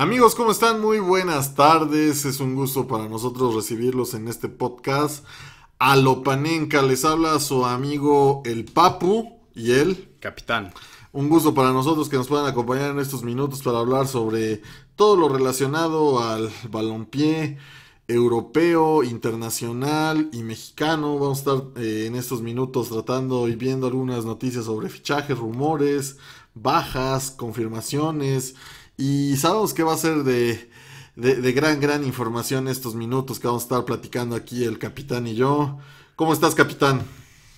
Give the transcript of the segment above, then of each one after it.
Amigos, ¿cómo están? Muy buenas tardes. Es un gusto para nosotros recibirlos en este podcast. A panenca les habla su amigo el Papu y el Capitán. Un gusto para nosotros que nos puedan acompañar en estos minutos para hablar sobre todo lo relacionado al balompié europeo, internacional y mexicano. Vamos a estar eh, en estos minutos tratando y viendo algunas noticias sobre fichajes, rumores, bajas, confirmaciones y sabemos que va a ser de, gran, gran información estos minutos que vamos a estar platicando aquí el capitán y yo. ¿Cómo estás, capitán?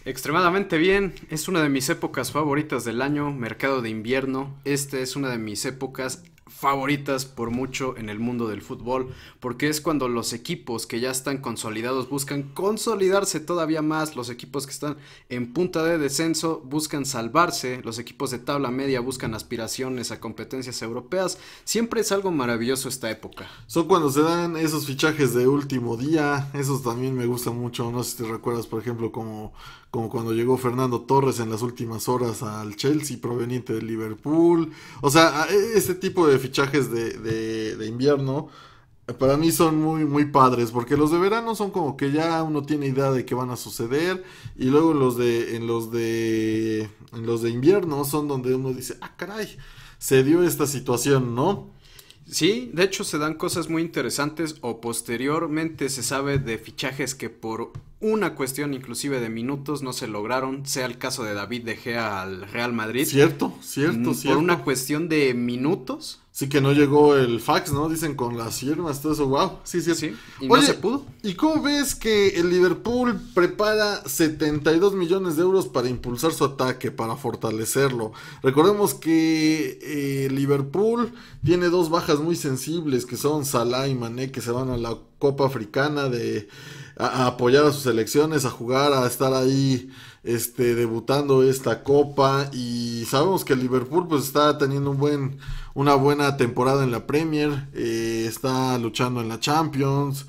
Extremadamente bien, es una de mis épocas favoritas del año, mercado de invierno. Esta es una de mis épocas favoritas por mucho en el mundo del fútbol, porque es cuando los equipos que ya están consolidados buscan consolidarse todavía más, los equipos que están en punta de descenso buscan salvarse, los equipos de tabla media buscan aspiraciones a competencias europeas, siempre es algo maravilloso esta época. Son cuando se dan esos fichajes de último día, esos también me gustan mucho, no sé si te recuerdas por ejemplo como, como cuando llegó Fernando Torres en las últimas horas al Chelsea proveniente de Liverpool, o sea, e, este tipo de fichajes de, invierno para mí son muy, muy padres, porque los de verano son como que ya uno tiene idea de qué van a suceder, y luego los de, en los de, en los de invierno son donde uno dice, ah, caray, se dio esta situación, ¿no? Sí, de hecho se dan cosas muy interesantes o posteriormente se sabe de fichajes que por una cuestión inclusive de minutos no se lograron, sea el caso de David De Gea al Real Madrid. Cierto, cierto. Mm, por una cuestión de minutos Sí que no llegó el fax, ¿no? Dicen con las firmas, todo eso, wow. Sí, sí. sí y se pudo. ¿Y cómo ves que el Liverpool prepara 72 millones de euros para impulsar su ataque, para fortalecerlo? Recordemos que el eh, Liverpool tiene dos bajas muy sensibles, que son Salah y Mané, que se van a la Copa Africana de, a, apoyar a sus selecciones, a jugar, a estar ahí este, debutando esta copa y sabemos que Liverpool pues está teniendo un buen, una buena temporada en la Premier, eh, está luchando en la Champions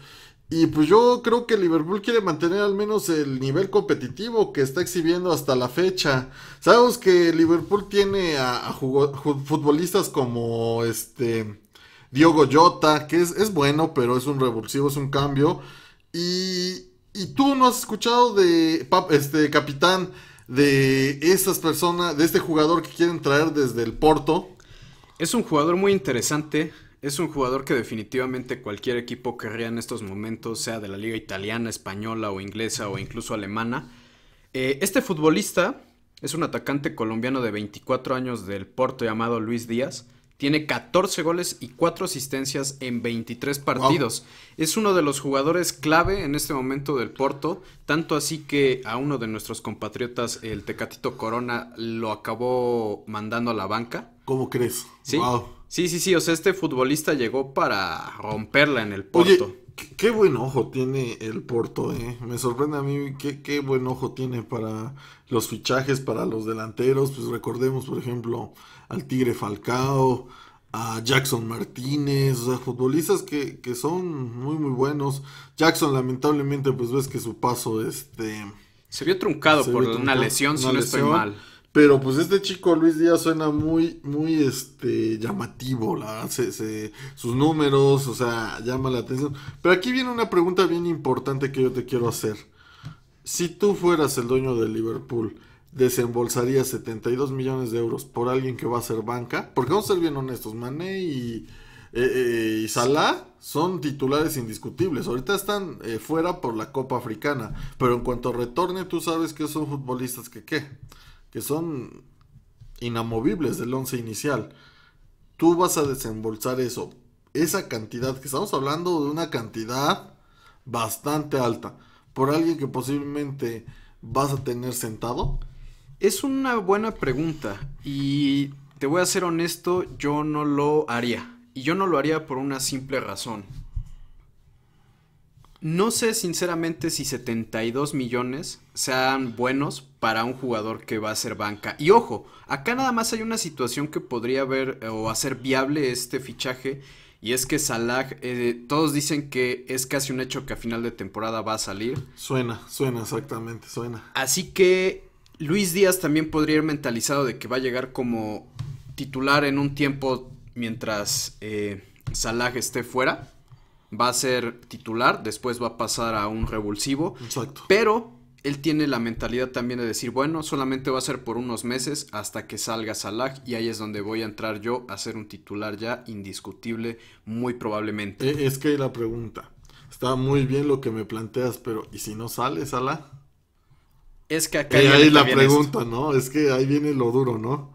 y pues yo creo que Liverpool quiere mantener al menos el nivel competitivo que está exhibiendo hasta la fecha. Sabemos que Liverpool tiene a, futbolistas como este Diogo Jota, que es, es bueno, pero es un revulsivo, es un cambio. Y y tú no has escuchado de este capitán de estas personas, de este jugador que quieren traer desde el Porto. Es un jugador muy interesante. Es un jugador que definitivamente cualquier equipo querría en estos momentos, sea de la liga italiana, española o inglesa o incluso alemana. Eh, este futbolista es un atacante colombiano de 24 años del Porto llamado Luis Díaz tiene 14 goles y 4 asistencias en 23 partidos. Es uno de los jugadores clave en este momento del Porto, tanto así que a uno de nuestros compatriotas, el Tecatito Corona, lo acabó mandando a la banca. ¿Cómo crees? Sí. Sí, sí, o sea, este futbolista llegó para romperla en el Porto qué, buen ojo tiene el Porto, eh. Me sorprende a mí qué, buen ojo tiene para los fichajes, para los delanteros. Pues recordemos, por ejemplo, al Tigre Falcao, a Jackson Martínez, o sea, futbolistas que, son muy, muy buenos. Jackson, lamentablemente, pues ves que su paso, este... Se vio truncado por una lesión, si no estoy mal. Pero pues este chico Luis Díaz suena muy, muy este, llamativo, la, se, sus números, o sea, llama la atención. Pero aquí viene una pregunta bien importante que yo te quiero hacer. Si tú fueras el dueño de Liverpool, desembolsarías 72 millones de euros por alguien que va a ser banca, porque vamos a ser bien honestos, Mané y, eh, eh, Salah son titulares indiscutibles. Ahorita están eh, fuera por la Copa Africana, pero en cuanto retorne, tú sabes que son futbolistas que qué que son inamovibles del once inicial. Tú vas a desembolsar eso. Esa cantidad, que estamos hablando de una cantidad bastante alta, por alguien que posiblemente vas a tener sentado. Es una buena pregunta y te voy a ser honesto, yo no lo haría. Y yo no lo haría por una simple razón. No sé sinceramente si 72 millones sean buenos para un jugador que va a ser banca. Y ojo, acá nada más hay una situación que podría ver eh, o hacer viable este fichaje. Y es que Salah, eh, todos dicen que es casi un hecho que a final de temporada va a salir. Suena, suena, exactamente, suena. Así que Luis Díaz también podría ir mentalizado de que va a llegar como titular en un tiempo mientras eh, Salah esté fuera va a ser titular, después va a pasar a un revulsivo. Exacto. Pero él tiene la mentalidad también de decir, bueno, solamente va a ser por unos meses hasta que salga Salah y ahí es donde voy a entrar yo a ser un titular ya indiscutible, muy probablemente. E, es que la pregunta, está muy bien lo que me planteas, pero ¿y si no sale Salah? Es que acá... Eh, ahí la pregunta, ¿no? Es que ahí viene lo duro, ¿no?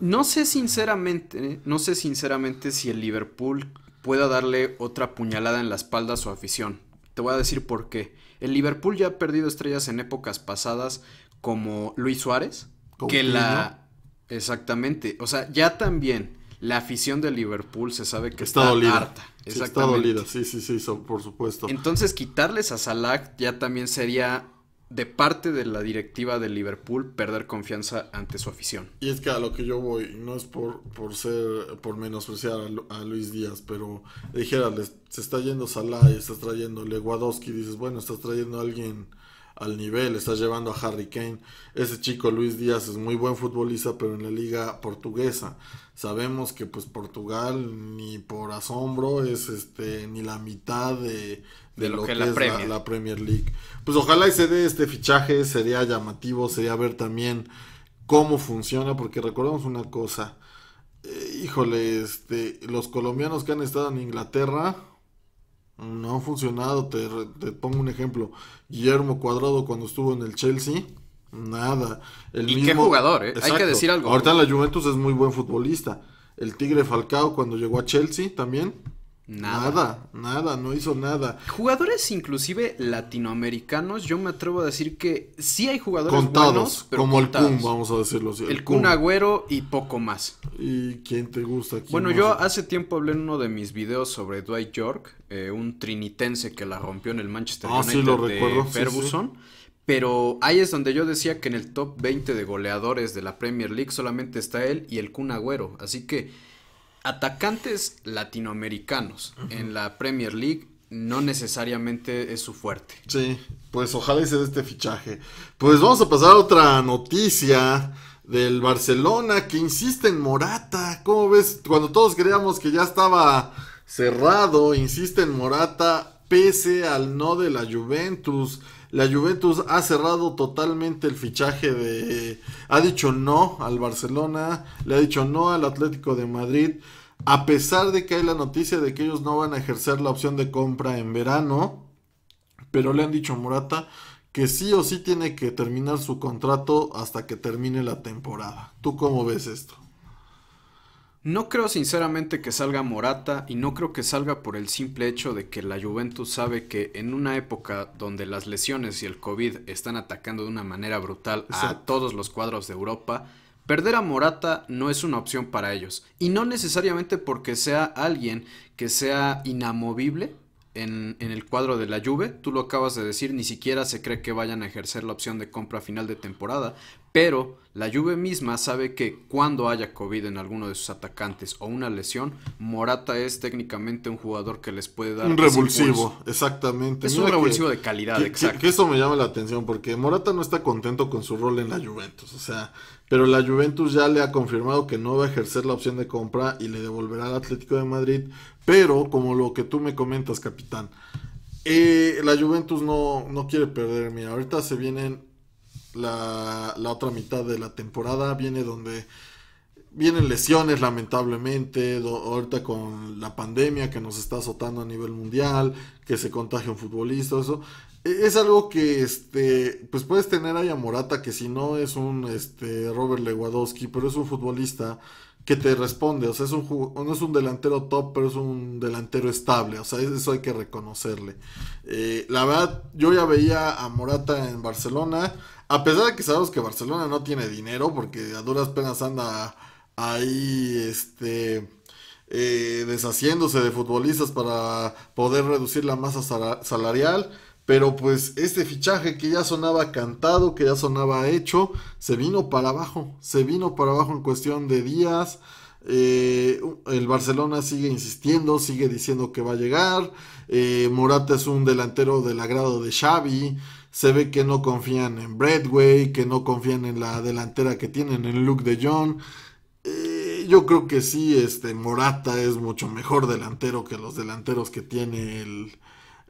No sé sinceramente, no sé sinceramente si el Liverpool pueda darle otra puñalada en la espalda a su afición. Te voy a decir por qué. El Liverpool ya ha perdido estrellas en épocas pasadas como Luis Suárez, que la... Exactamente, o sea, ya también la afición de Liverpool se sabe que está, harta. Sí, está dolida, sí, sí, sí, por supuesto. Entonces quitarles a Salah ya también sería de parte de la directiva de Liverpool perder confianza ante su afición. Y es que a lo que yo voy, no es por, ser, por menospreciar a, Luis Díaz, pero dijera, se está yendo Salah y estás trayendo Lewandowski, dices, bueno, estás trayendo a alguien al nivel, estás llevando a Harry Kane. Ese chico Luis Díaz es muy buen futbolista, pero en la liga portuguesa. Sabemos que pues Portugal ni por asombro es este ni la mitad de de, lo, que, es la, Premier. League. Pues ojalá y se dé este fichaje, sería llamativo, sería ver también cómo funciona, porque recordemos una cosa, eh, híjole, este, los colombianos que han estado en Inglaterra no han funcionado, te, pongo un ejemplo, Guillermo Cuadrado cuando estuvo en el Chelsea, nada. El mismo, qué jugador, ¿eh? hay que decir algo. Ahorita la Juventus es muy buen futbolista. El Tigre Falcao cuando llegó a Chelsea también, Nada. nada. no hizo nada. Jugadores inclusive latinoamericanos, yo me atrevo a decir que sí hay jugadores contados, pero como el Kun, vamos a decirlo así. El, Kun Agüero y poco más. ¿Y quién te gusta? bueno, yo hace tiempo hablé en uno de mis videos sobre Dwight York, eh, un trinitense que la rompió en el Manchester ah, United sí, lo recuerdo. Ferguson. Pero ahí es donde yo decía que en el top 20 de goleadores de la Premier League solamente está él y el Kun Agüero. Así que Atacantes latinoamericanos en la Premier League no necesariamente es su fuerte. Sí, pues ojalá hice este fichaje. Pues vamos a pasar a otra noticia del Barcelona que insiste en Morata. ¿Cómo ves? Cuando todos creíamos que ya estaba cerrado, insiste en Morata pese al no de la Juventus. La Juventus ha cerrado totalmente el fichaje de... Ha dicho no al Barcelona, le ha dicho no al Atlético de Madrid. A pesar de que hay la noticia de que ellos no van a ejercer la opción de compra en verano, pero le han dicho a Morata que sí o sí tiene que terminar su contrato hasta que termine la temporada. ¿Tú cómo ves esto? No creo sinceramente que salga Morata y no creo que salga por el simple hecho de que la Juventus sabe que en una época donde las lesiones y el COVID están atacando de una manera brutal a todos los cuadros de Europa, perder a Morata no es una opción para ellos. Y no necesariamente porque sea alguien que sea inamovible, en, el cuadro de la Juve. Tú lo acabas de decir, ni siquiera se cree que vayan a ejercer la opción de compra final de temporada pero la Juve misma sabe que cuando haya COVID en alguno de sus atacantes o una lesión, Morata es técnicamente un jugador que les puede dar... Un revulsivo, exactamente. Es un revulsivo de calidad, exacto. Que, eso me llama la atención porque Morata no está contento con su rol en la Juventus, o sea, pero la Juventus ya le ha confirmado que no va a ejercer la opción de compra y le devolverá al Atlético de Madrid, pero como lo que tú me comentas, capitán, eh, la Juventus no, no quiere perder, mira, ahorita se vienen la, otra mitad de la temporada viene donde vienen lesiones lamentablemente, ahorita con la pandemia que nos está azotando a nivel mundial, que se contagia un futbolista, eso. E, es algo que, este, pues puedes tener ahí a Morata, que si no es un este, Robert Lewandowski, pero es un futbolista que te responde. O sea, es un no es un delantero top, pero es un delantero estable. O sea, eso hay que reconocerle. Eh, la verdad, yo ya veía a Morata en Barcelona. A pesar de que sabemos que Barcelona no tiene dinero, porque a duras penas anda ahí este, eh, deshaciéndose de futbolistas para poder reducir la masa salarial. Pero pues este fichaje que ya sonaba cantado, que ya sonaba hecho, se vino para abajo, se vino para abajo en cuestión de días. Eh, el Barcelona sigue insistiendo, sigue diciendo que va a llegar. Eh, Morata es un delantero del agrado de Xavi. Se ve que no confían en Bradway, que no confían en la delantera que tienen, en Luke de John eh, yo creo que sí, este Morata es mucho mejor delantero que los delanteros que tiene el,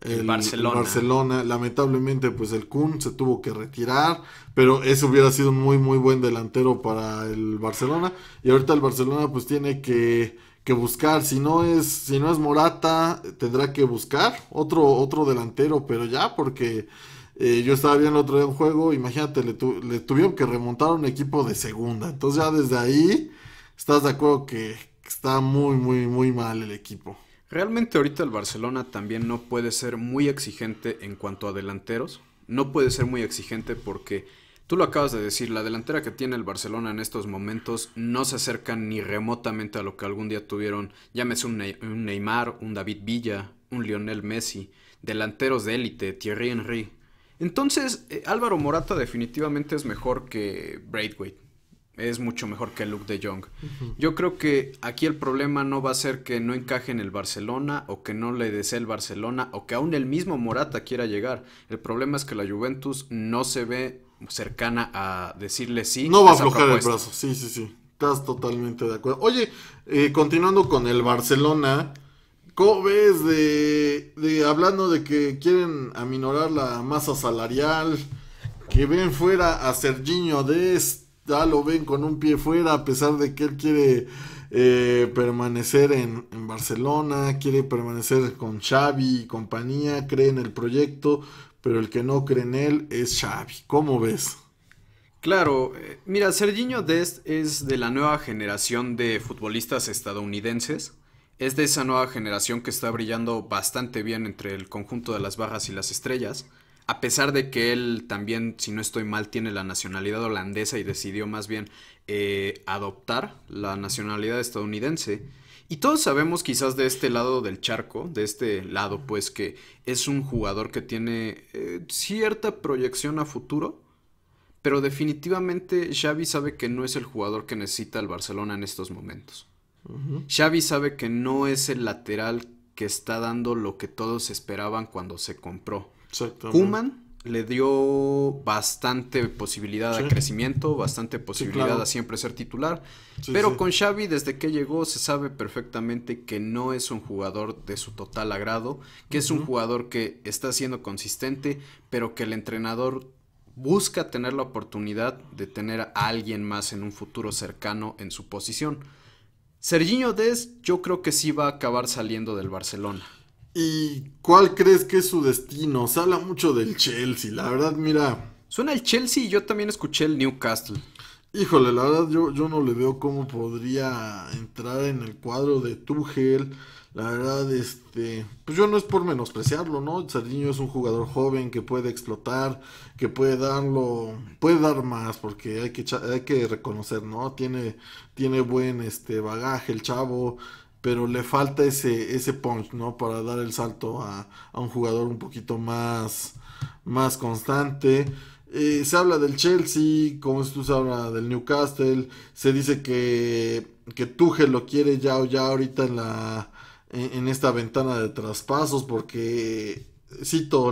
el Barcelona. Lamentablemente, pues el Kun se tuvo que retirar, pero ese hubiera sido un muy, muy buen delantero para el Barcelona. Y ahorita el Barcelona, pues tiene que, que buscar. Si no es, si no es Morata, tendrá que buscar otro, otro delantero, pero ya, porque eh, yo estaba viendo el otro día un juego, imagínate, le, tuvieron que remontar un equipo de segunda. Entonces ya desde ahí, estás de acuerdo que está muy, muy, muy mal el equipo. Realmente ahorita el Barcelona también no puede ser muy exigente en cuanto a delanteros. No puede ser muy exigente porque, tú lo acabas de decir, la delantera que tiene el Barcelona en estos momentos no se acerca ni remotamente a lo que algún día tuvieron, llámese un, un Neymar, un David Villa, un Lionel Messi, delanteros de élite, Thierry Henry. Entonces, eh, Álvaro Morata definitivamente es mejor que Braithwaite es mucho mejor que el look de Jong Yo creo que aquí el problema no va a ser que no encaje en el Barcelona o que no le desee el Barcelona o que aún el mismo Morata quiera llegar. El problema es que la Juventus no se ve cercana a decirle sí. No va a aflojar el brazo, sí, sí, sí. Estás totalmente de acuerdo. Oye, eh, continuando con el Barcelona, ¿cómo ves de, de hablando de que quieren aminorar la masa salarial? Que ven fuera a Serginho este ya lo ven con un pie fuera, a pesar de que él quiere eh, permanecer en, Barcelona, quiere permanecer con Xavi y compañía, cree en el proyecto, pero el que no cree en él es Xavi. ¿Cómo ves? Claro, eh, mira, Sergiño Dest es de la nueva generación de futbolistas estadounidenses. Es de esa nueva generación que está brillando bastante bien entre el conjunto de las barras y las estrellas a pesar de que él también, si no estoy mal, tiene la nacionalidad holandesa y decidió más bien eh, adoptar la nacionalidad estadounidense. Y todos sabemos quizás de este lado del charco, de este lado, pues que es un jugador que tiene eh, cierta proyección a futuro, pero definitivamente Xavi sabe que no es el jugador que necesita el Barcelona en estos momentos. Xavi sabe que no es el lateral que está dando lo que todos esperaban cuando se compró. Kuman le dio bastante posibilidad de crecimiento, bastante posibilidad a siempre ser titular. pero con Xavi, desde que llegó, se sabe perfectamente que no es un jugador de su total agrado, que es un jugador que está siendo consistente, pero que el entrenador busca tener la oportunidad de tener a alguien más en un futuro cercano en su posición. Serginho Dez yo creo que sí va a acabar saliendo del Barcelona. ¿Y cuál crees que es su destino? Se habla mucho del Chelsea, la verdad, mira. Suena el Chelsea y yo también escuché el Newcastle. Híjole, la verdad yo, yo no le veo cómo podría entrar en el cuadro de Tuchel. La verdad, este, pues yo no es por menospreciarlo, ¿no? Sardiño es un jugador joven que puede explotar, que puede darlo, puede dar más, porque hay que, hay que reconocer, ¿no? Tiene, tiene buen este, bagaje el chavo, pero le falta ese, ese punch, ¿no? Para dar el salto a, un jugador un poquito más, más constante. Eh, se habla del Chelsea, como tú se habla del Newcastle, se dice que, que Tuchel lo quiere ya ya ahorita en la en, esta ventana de traspasos porque cito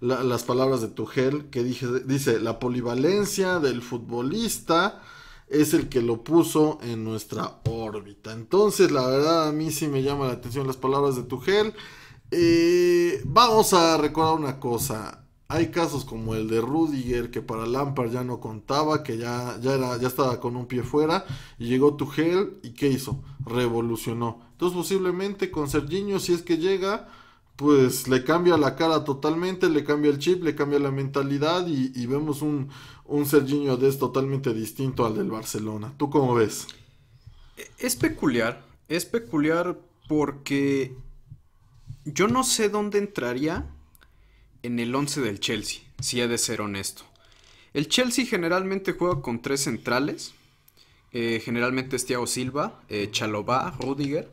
las palabras de Tuchel que dije, dice la polivalencia del futbolista es el que lo puso en nuestra órbita. Entonces, la verdad, a mí sí me llama la atención las palabras de Tugel. Eh, vamos a recordar una cosa. Hay casos como el de Rudiger, que para Lampard ya no contaba, que ya, ya, era, ya estaba con un pie fuera, y llegó Tugel, ¿y qué hizo? Revolucionó. Entonces, posiblemente con Serginho, si es que llega, pues le cambia la cara totalmente, le cambia el chip, le cambia la mentalidad y, vemos un, un Serginho es totalmente distinto al del Barcelona. ¿Tú cómo ves? E, es peculiar, es peculiar porque yo no sé dónde entraría en el 11 del Chelsea, si he de ser honesto. El Chelsea generalmente juega con tres centrales, eh, generalmente es Thiago Silva, Chalobá, eh, Chalobah, Rudiger.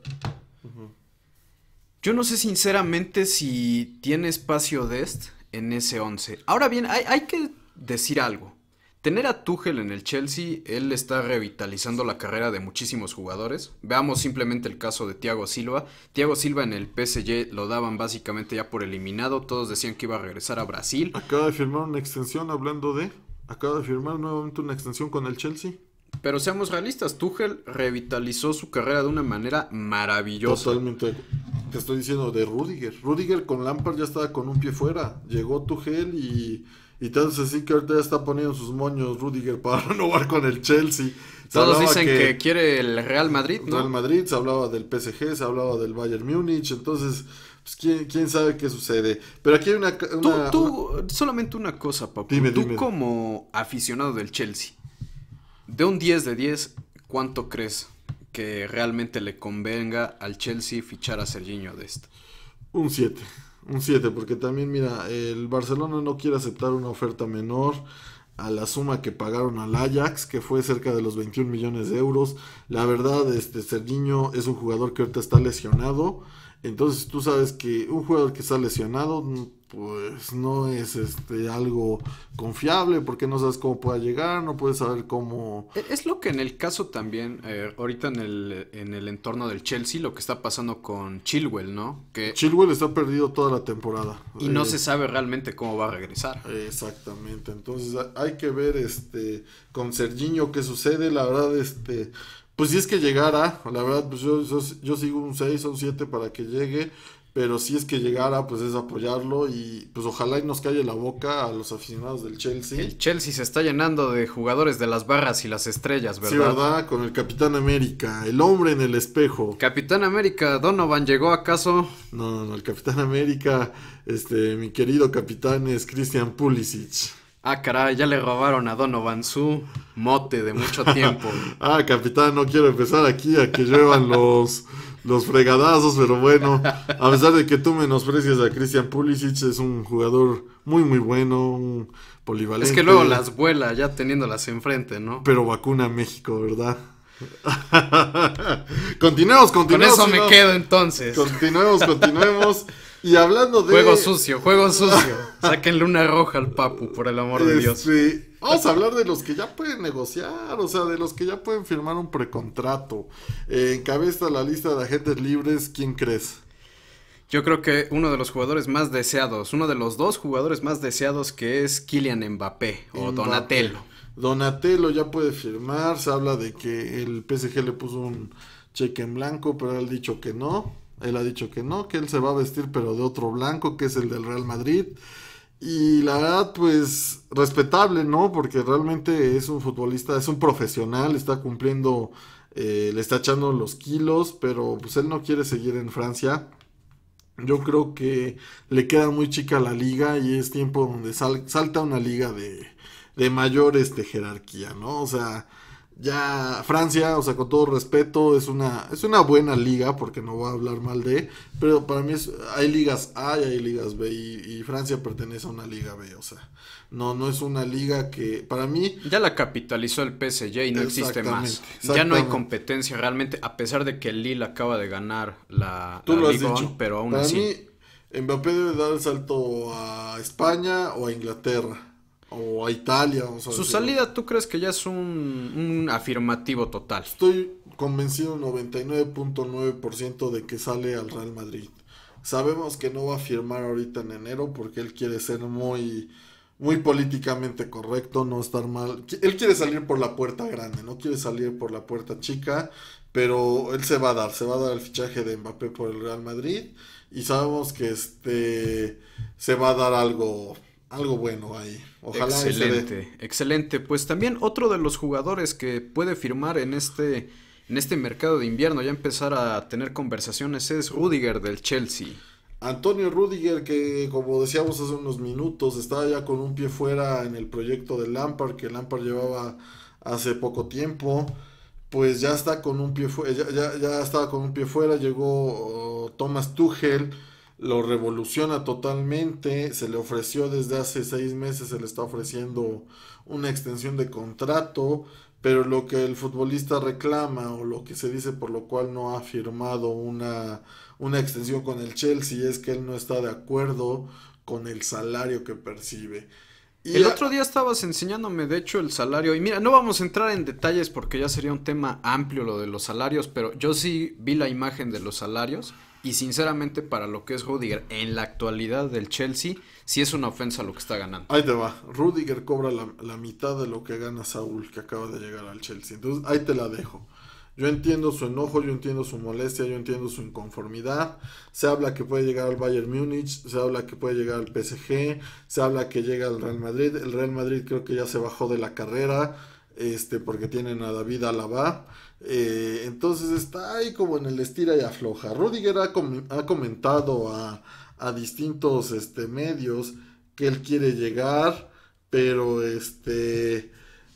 Yo no sé sinceramente si tiene espacio Dest en ese 11. Ahora bien, hay, hay que decir algo. Tener a Tuchel en el Chelsea, él está revitalizando la carrera de muchísimos jugadores. Veamos simplemente el caso de Thiago Silva. Thiago Silva en el PSG lo daban básicamente ya por eliminado. Todos decían que iba a regresar a Brasil. Acaba de firmar una extensión hablando de... Acaba de firmar nuevamente una extensión con el Chelsea. Pero seamos realistas, Tuchel revitalizó su carrera de una manera maravillosa. Totalmente. Te estoy diciendo de Rudiger. Rudiger con Lampard ya estaba con un pie fuera. Llegó Tuchel y, y entonces sí que ahorita ya está poniendo sus moños Rudiger para renovar con el Chelsea. Todos dicen que, quiere el Real Madrid, ¿no? Real Madrid, se hablaba del PSG, se hablaba del Bayern Múnich, entonces, pues, quién, sabe qué sucede. Pero aquí hay una... tú, solamente una cosa, papá. tú como aficionado del Chelsea, de un 10 de 10, ¿cuánto crees que realmente le convenga al Chelsea fichar a Serginho esto? Un 7. Un 7, porque también, mira, el Barcelona no quiere aceptar una oferta menor a la suma que pagaron al Ajax, que fue cerca de los 21 millones de euros. La verdad, este Serginho es un jugador que ahorita está lesionado. Entonces tú sabes que un jugador que está lesionado, pues no es este algo confiable porque no sabes cómo pueda llegar, no puedes saber cómo... E, es lo que en el caso también, eh, ahorita en el, en el entorno del Chelsea, lo que está pasando con Chilwell, ¿no? Que... Chilwell está perdido toda la temporada. Y no eh, se sabe realmente cómo va a regresar. Exactamente, entonces hay que ver este con Serginho qué sucede, la verdad este pues si es que llegara, la verdad, pues yo, sigo un 6 o un 7 para que llegue, pero si es que llegara, pues es apoyarlo y pues ojalá y nos calle la boca a los aficionados del Chelsea. El Chelsea se está llenando de jugadores de las barras y las estrellas, ¿verdad? Sí, ¿verdad? Con el Capitán América, el hombre en el espejo. Capitán América, Donovan llegó acaso. No, no, no, el Capitán América, este, mi querido capitán es Christian Pulisic. Ah, caray, ya le robaron a Donovan su mote de mucho tiempo. ah, capitán, no quiero empezar aquí a que lluevan los, los fregadazos, pero bueno, a pesar de que tú menosprecias a Christian Pulisic, es un jugador muy, muy bueno, un polivalente. Es que luego las vuela ya teniéndolas enfrente, ¿no? Pero vacuna México, ¿verdad? continuemos, continuemos. Con eso me quedo entonces. Continuemos, continuemos. Y hablando de. Juego sucio, juego sucio. Sáquenle una roja al Papu, por el amor de Dios. Sí. Este, vamos a hablar de los que ya pueden negociar, o sea, de los que ya pueden firmar un precontrato. Eh, en cabeza la lista de agentes libres, ¿quién crees? Yo creo que uno de los jugadores más deseados, uno de los dos jugadores más deseados que es Kylian Mbappé o Donatello. Donatello ya puede firmar, se habla de que el PSG le puso un cheque en blanco, pero él ha dicho que no. Él ha dicho que no, que él se va a vestir pero de otro blanco, que es el del Real Madrid. Y la verdad, pues respetable, ¿no? Porque realmente es un futbolista, es un profesional, está cumpliendo, eh, le está echando los kilos, pero pues él no quiere seguir en Francia. Yo creo que le queda muy chica la liga y es tiempo donde salta una liga de, de mayor este, jerarquía, ¿no? O sea, ya Francia, o sea, con todo respeto, es una, es una buena liga, porque no voy a hablar mal de, pero para mí hay ligas A y hay ligas B, y, Francia pertenece a una liga B, o sea, no, no es una liga que, para mí... Ya la capitalizó el PSG y no existe más. Ya no hay competencia realmente, a pesar de que Lille acaba de ganar la, Tú lo pero aún así... Mí, Mbappé debe dar el salto a España o a Inglaterra. O a Italia, vamos a Su salida, ¿tú crees que ya es un, afirmativo total? Estoy convencido 99.9% de que sale al Real Madrid. Sabemos que no va a firmar ahorita en enero porque él quiere ser muy, muy políticamente correcto, no estar mal. Él quiere salir por la puerta grande, no quiere salir por la puerta chica, pero él se va a dar, se va a dar el fichaje de Mbappé por el Real Madrid y sabemos que este se va a dar algo algo bueno ahí. Ojalá excelente, excelente. Pues también otro de los jugadores que puede firmar en este en este mercado de invierno ya empezar a tener conversaciones es Rudiger del Chelsea. Antonio Rudiger, que como decíamos hace unos minutos, estaba ya con un pie fuera en el proyecto de Lampard, que Lampard llevaba hace poco tiempo, pues ya está con un pie fuera, ya, estaba con un pie fuera, llegó oh, Thomas Tuchel, lo revoluciona totalmente, se le ofreció desde hace seis meses, se le está ofreciendo una extensión de contrato, pero lo que el futbolista reclama o lo que se dice por lo cual no ha firmado una, una extensión con el Chelsea es que él no está de acuerdo con el salario que percibe. Y el otro día estabas enseñándome, de hecho, el salario. Y mira, no vamos a entrar en detalles porque ya sería un tema amplio lo de los salarios, pero yo sí vi la imagen de los salarios. Y sinceramente, para lo que es Rudiger en la actualidad del Chelsea, sí es una ofensa lo que está ganando. Ahí te va. Rudiger cobra la, la mitad de lo que gana Saúl, que acaba de llegar al Chelsea. Entonces, ahí te la dejo. Yo entiendo su enojo, yo entiendo su molestia, yo entiendo su inconformidad. Se habla que puede llegar al Bayern Múnich, se habla que puede llegar al PSG, se habla que llega al Real Madrid. El Real Madrid creo que ya se bajó de la carrera este, porque tienen a David Alaba. Eh, entonces está ahí como en el estira y afloja. Rudiger ha, comentado a, distintos este, medios que él quiere llegar, pero este,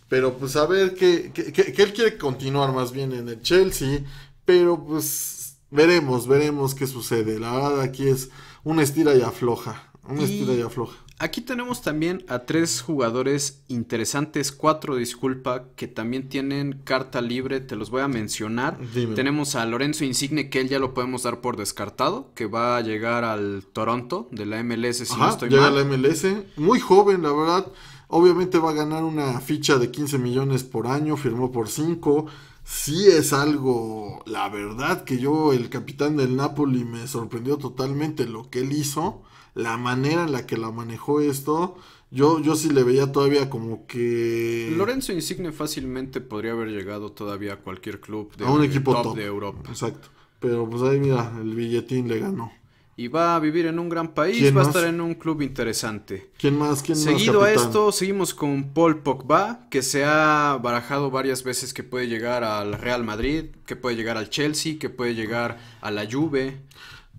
pero pues a ver que, que, él quiere continuar más bien en el Chelsea, pero pues veremos, veremos qué sucede. La verdad aquí es un estira y afloja, Un estira y afloja. Aquí tenemos también a tres jugadores interesantes, cuatro, disculpa, que también tienen carta libre, te los voy a mencionar. Tenemos a Lorenzo Insigne, que él ya lo podemos dar por descartado, que va a llegar al Toronto de la MLS, si no estoy Llega a la MLS, muy joven, la verdad. Obviamente va a ganar una ficha de 15 millones por año, firmó por 5. Sí es algo, la verdad, que yo, el capitán del Napoli, me sorprendió totalmente lo que él hizo la manera en la que la manejó esto, yo, yo sí le veía todavía como que... Lorenzo Insigne fácilmente podría haber llegado todavía a cualquier club de, a un equipo top, de Europa. Exacto. Pero pues ahí mira, el billetín le ganó y va a vivir en un gran país, va a estar en un club interesante. ¿Quién más? ¿Quién más Seguido a esto, seguimos con Paul Pogba, que se ha barajado varias veces que puede llegar al Real Madrid, que puede llegar al Chelsea, que puede llegar a la Juve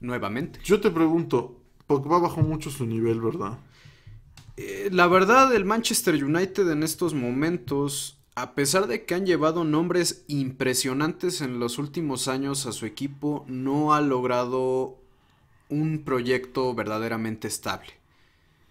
nuevamente. Yo te pregunto, Va bajó mucho su nivel, ¿verdad? Eh, la verdad, el Manchester United en estos momentos, a pesar de que han llevado nombres impresionantes en los últimos años a su equipo, no ha logrado un proyecto verdaderamente estable.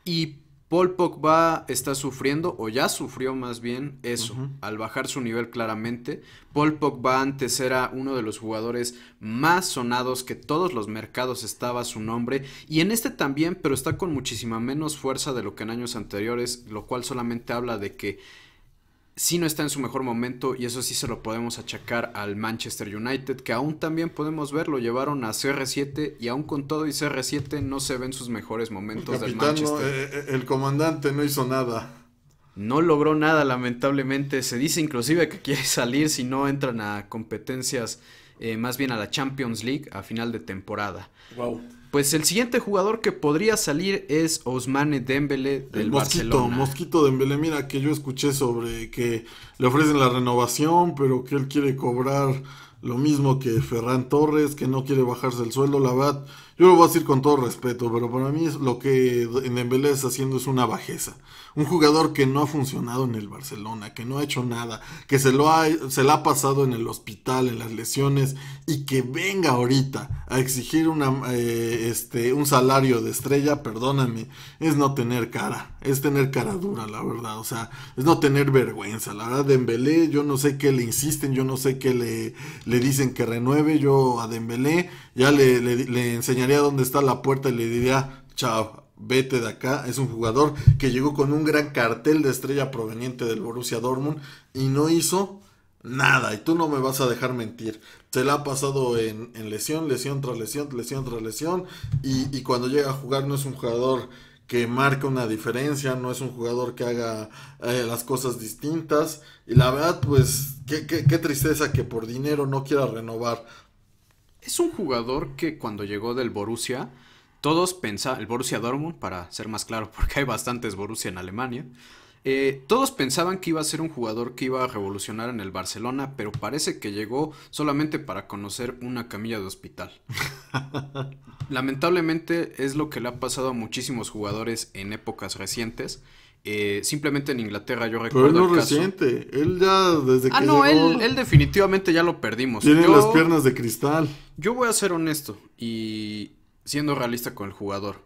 Y Paul Pogba está sufriendo, o ya sufrió más bien eso, al bajar su nivel claramente. Paul Pogba antes era uno de los jugadores más sonados que todos los mercados estaba su nombre, y en este también, pero está con muchísima menos fuerza de lo que en años anteriores, lo cual solamente habla de que si no está en su mejor momento y eso sí se lo podemos achacar al Manchester United, que aún también podemos ver, lo llevaron a CR7 y aún con todo y CR7 no se ven sus mejores momentos del Manchester. Eh, eh, el comandante no hizo nada. No logró nada, lamentablemente. Se dice inclusive que quiere salir si no entran a competencias, eh, más bien a la Champions League a final de temporada. Wow. Pues el siguiente jugador que podría salir es Osmane Dembélé del el Mosquito, Mosquito Dembélé, mira que yo escuché sobre que le ofrecen la renovación, pero que él quiere cobrar lo mismo que Ferran Torres, que no quiere bajarse el sueldo, la verdad yo lo voy a decir con todo respeto, pero para mí es lo que Dembélé está haciendo es una bajeza. Un jugador que no ha funcionado en el Barcelona, que no ha hecho nada, que se lo ha, se ha pasado en el hospital, en las lesiones, y que venga ahorita a exigir una, eh, este, un salario de estrella, perdóname, es no tener cara, es tener cara dura, la verdad, o sea, es no tener vergüenza. La verdad, Dembélé, yo no sé qué le insisten, yo no sé qué le, dicen que renueve, yo a Dembélé ya le, le, le enseñé donde dónde está la puerta y le diría, chao, vete de acá. Es un jugador que llegó con un gran cartel de estrella proveniente del Borussia Dortmund y no hizo nada. Y tú no me vas a dejar mentir. Se la ha pasado en, lesión, lesión tras lesión, lesión tras lesión. Y, cuando llega a jugar no es un jugador que marca una diferencia, no es un jugador que haga eh, las cosas distintas. Y la verdad, pues, qué tristeza que por dinero no quiera renovar es un jugador que cuando llegó del Borussia, todos pensaban, el Borussia Dortmund, para ser más claro, porque hay bastantes Borussia en Alemania, eh, todos pensaban que iba a ser un jugador que iba a revolucionar en el Barcelona, pero parece que llegó solamente para conocer una camilla de hospital. Lamentablemente es lo que le ha pasado a muchísimos jugadores en épocas recientes eh, simplemente en Inglaterra yo recuerdo. Pero no reciente, él ya desde ah, que. Ah, no, él, definitivamente ya lo perdimos. Tiene las piernas de cristal. Yo voy a ser honesto y siendo realista con el jugador.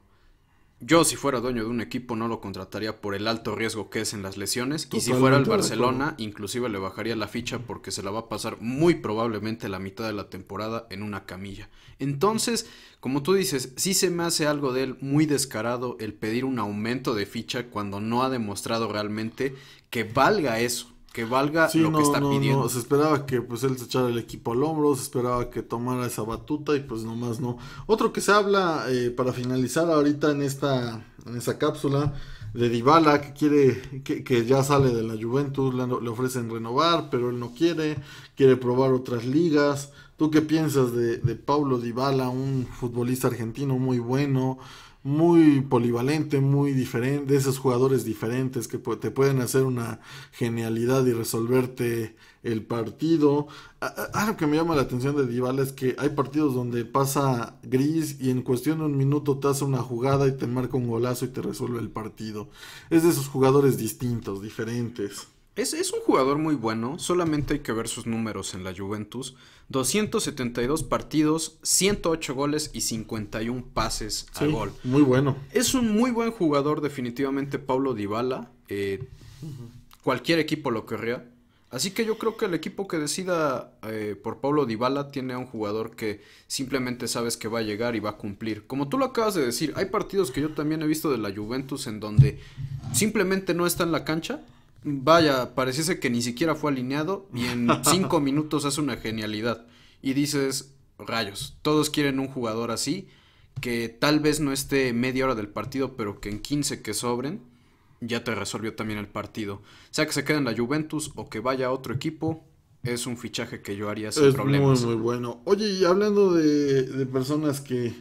Yo si fuera dueño de un equipo no lo contrataría por el alto riesgo que es en las lesiones y si fuera el Barcelona inclusive le bajaría la ficha porque se la va a pasar muy probablemente la mitad de la temporada en una camilla. Entonces, como tú dices, sí se me hace algo de él muy descarado el pedir un aumento de ficha cuando no ha demostrado realmente que valga eso que valga lo que está pidiendo. Se esperaba que pues él se echara el equipo al hombro, se esperaba que tomara esa batuta y pues nomás no. Otro que se habla eh, para finalizar ahorita en esta en esa cápsula de Dybala que quiere que, ya sale de la Juventus, le, ofrecen renovar, pero él no quiere, quiere probar otras ligas. ¿Tú qué piensas de, de Paulo Dybala, un futbolista argentino muy bueno? muy polivalente, muy diferente, de esos jugadores diferentes que te pueden hacer una genialidad y resolverte el partido. Algo que me llama la atención de Dybala es que hay partidos donde pasa gris y en cuestión de un minuto te hace una jugada y te marca un golazo y te resuelve el partido. Es de esos jugadores distintos, diferentes. Es, un jugador muy bueno, solamente hay que ver sus números en la Juventus. 272 partidos, 108 goles y 51 pases al a gol. Muy bueno. Es un muy buen jugador definitivamente Pablo Dybala. Eh, cualquier equipo lo querría. Así que yo creo que el equipo que decida eh, por Pablo Dybala tiene a un jugador que simplemente sabes que va a llegar y va a cumplir. Como tú lo acabas de decir, hay partidos que yo también he visto de la Juventus en donde simplemente no está en la cancha vaya, pareciese que ni siquiera fue alineado y en cinco minutos hace una genialidad. Y dices, rayos, todos quieren un jugador así, que tal vez no esté media hora del partido, pero que en 15 que sobren, ya te resolvió también el partido. Sea que se quede en la Juventus o que vaya a otro equipo, es un fichaje que yo haría sin es Muy, muy bueno. Oye, y hablando de, personas que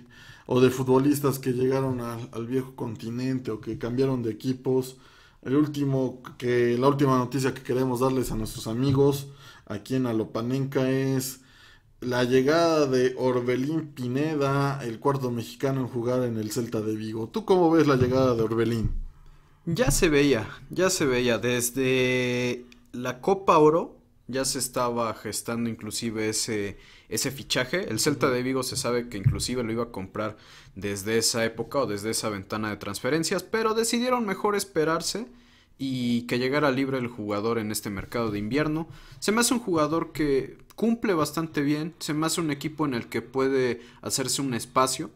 o de futbolistas que llegaron al viejo continente o que cambiaron de equipos el último que la última noticia que queremos darles a nuestros amigos aquí en Alopanenca es la llegada de Orbelín Pineda, el cuarto mexicano en jugar en el Celta de Vigo. ¿Tú cómo ves la llegada de Orbelín? Ya se veía, ya se veía desde la Copa Oro, ya se estaba gestando inclusive ese ese fichaje. El Celta de Vigo se sabe que inclusive lo iba a comprar desde esa época o desde esa ventana de transferencias, pero decidieron mejor esperarse y que llegara libre el jugador en este mercado de invierno. Se me hace un jugador que cumple bastante bien, se me hace un equipo en el que puede hacerse un espacio,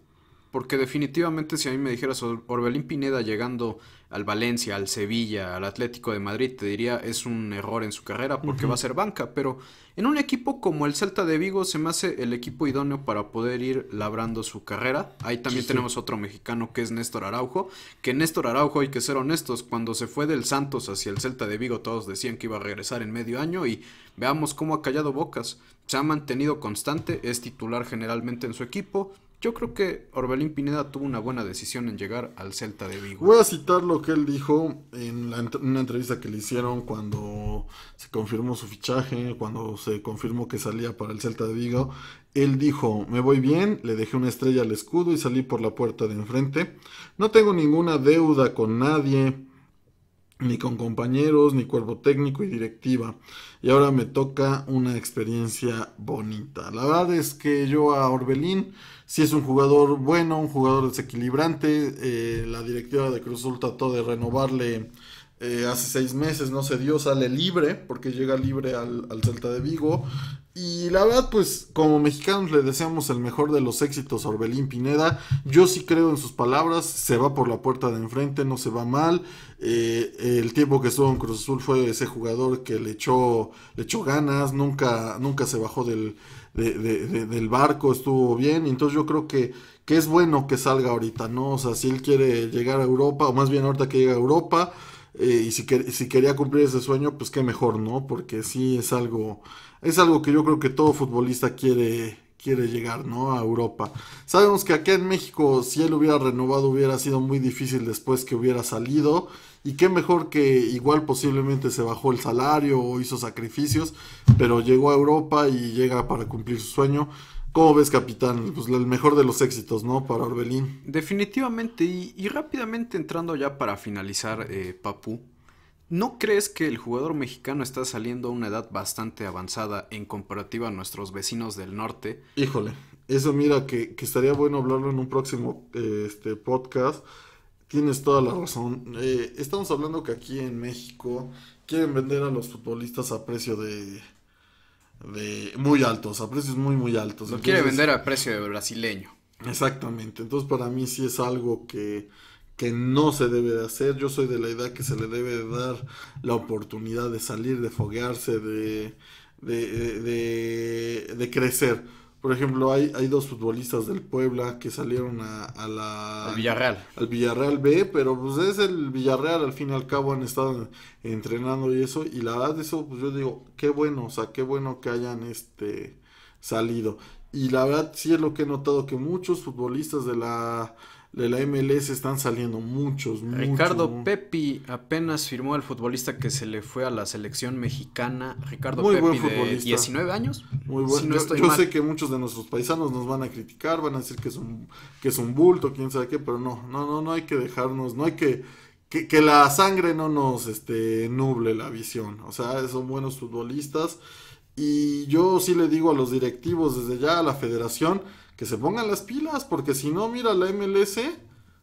porque definitivamente si a mí me dijeras Orbelín Pineda llegando al Valencia, al Sevilla, al Atlético de Madrid, te diría es un error en su carrera porque va a ser banca, pero en un equipo como el Celta de Vigo se me hace el equipo idóneo para poder ir labrando su carrera. Ahí también tenemos otro mexicano que es Néstor Araujo, que Néstor Araujo, hay que ser honestos, cuando se fue del Santos hacia el Celta de Vigo todos decían que iba a regresar en medio año y veamos cómo ha callado bocas. Se ha mantenido constante, es titular generalmente en su equipo, yo creo que Orbelín Pineda tuvo una buena decisión en llegar al Celta de Vigo. Voy a citar lo que él dijo en, una entrevista que le hicieron cuando se confirmó su fichaje, cuando se confirmó que salía para el Celta de Vigo. Él dijo, me voy bien, le dejé una estrella al escudo y salí por la puerta de enfrente. No tengo ninguna deuda con nadie, ni con compañeros, ni cuerpo técnico y directiva. Y ahora me toca una experiencia bonita. La verdad es que yo a Orbelín si es un jugador bueno, un jugador desequilibrante. Eh, la directiva de Cruz Azul trató de renovarle eh, hace seis meses, no se dio, sale libre, porque llega libre al, al Celta de Vigo. Y la verdad, pues como mexicanos le deseamos el mejor de los éxitos a Orbelín Pineda. Yo sí creo en sus palabras, se va por la puerta de enfrente, no se va mal. Eh, el tiempo que estuvo en Cruz Azul fue ese jugador que le echó, le echó ganas, nunca, nunca se bajó del, del barco estuvo bien. Entonces yo creo que, que es bueno que salga ahorita, ¿no? O sea, si él quiere llegar a Europa, o más bien ahorita que llega a Europa, eh, y si, si quería cumplir ese sueño, pues qué mejor, ¿no? Porque sí es algo, es algo que yo creo que todo futbolista quiere, quiere llegar, ¿no? A Europa. Sabemos que aquí en México, si él hubiera renovado, hubiera sido muy difícil después que hubiera salido. Y qué mejor que igual posiblemente se bajó el salario o hizo sacrificios, pero llegó a Europa y llega para cumplir su sueño. ¿Cómo ves, capitán? Pues el mejor de los éxitos, ¿no? Para Orbelín. Definitivamente. Y, rápidamente entrando ya para finalizar, Papú. Eh, Papu. ¿No crees que el jugador mexicano está saliendo a una edad bastante avanzada en comparativa a nuestros vecinos del norte? Híjole, eso mira que, estaría bueno hablarlo en un próximo eh, este, podcast. Tienes toda la razón. Eh, estamos hablando que aquí en México quieren vender a los futbolistas a precio de, de muy altos, a precios muy muy altos. No quiere vender a precio de brasileño. Exactamente. Entonces para mí sí es algo que que no se debe de hacer. Yo soy de la edad que se le debe de dar la oportunidad de salir, de foguearse, de, de, crecer. Por ejemplo, hay, hay dos futbolistas del Puebla que salieron a, la... Al Villarreal. Al Villarreal B, pero pues es el Villarreal, al fin y al cabo han estado entrenando y eso, y la verdad eso, pues yo digo, qué bueno, o sea, qué bueno que hayan este salido. Y la verdad sí es lo que he notado, que muchos futbolistas de la de la MLS están saliendo muchos, Ricardo Pepi apenas firmó el futbolista que se le fue a la selección mexicana. Ricardo Muy de 19 años. yo, sé que muchos de nuestros paisanos nos van a criticar, van a decir que es un, que es un bulto, quién sabe qué, pero no, no, no, no hay que dejarnos, no hay que que, que, la sangre no nos este, nuble la visión. O sea, son buenos futbolistas. Y yo sí le digo a los directivos desde ya, a la federación, que se pongan las pilas, porque si no, mira, la MLS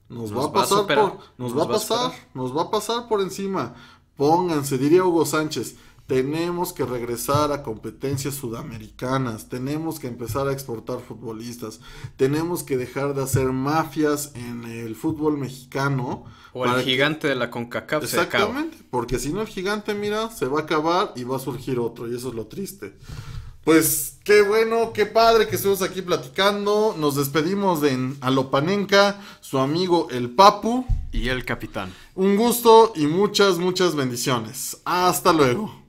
nos, va a pasar, por, nos, va, a pasar, nos va a pasar por encima. Pónganse, diría Hugo Sánchez, tenemos que regresar a competencias sudamericanas, tenemos que empezar a exportar futbolistas, tenemos que dejar de hacer mafias en el fútbol mexicano. O el gigante de la CONCACAF Exactamente, se acaba. porque si no el gigante, mira, se va a acabar y va a surgir otro, y eso es lo triste. Pues qué bueno, qué padre que estemos aquí platicando. Nos despedimos de Alopanenca, su amigo el Papu. Y el capitán. Un gusto y muchas, muchas bendiciones. Hasta luego.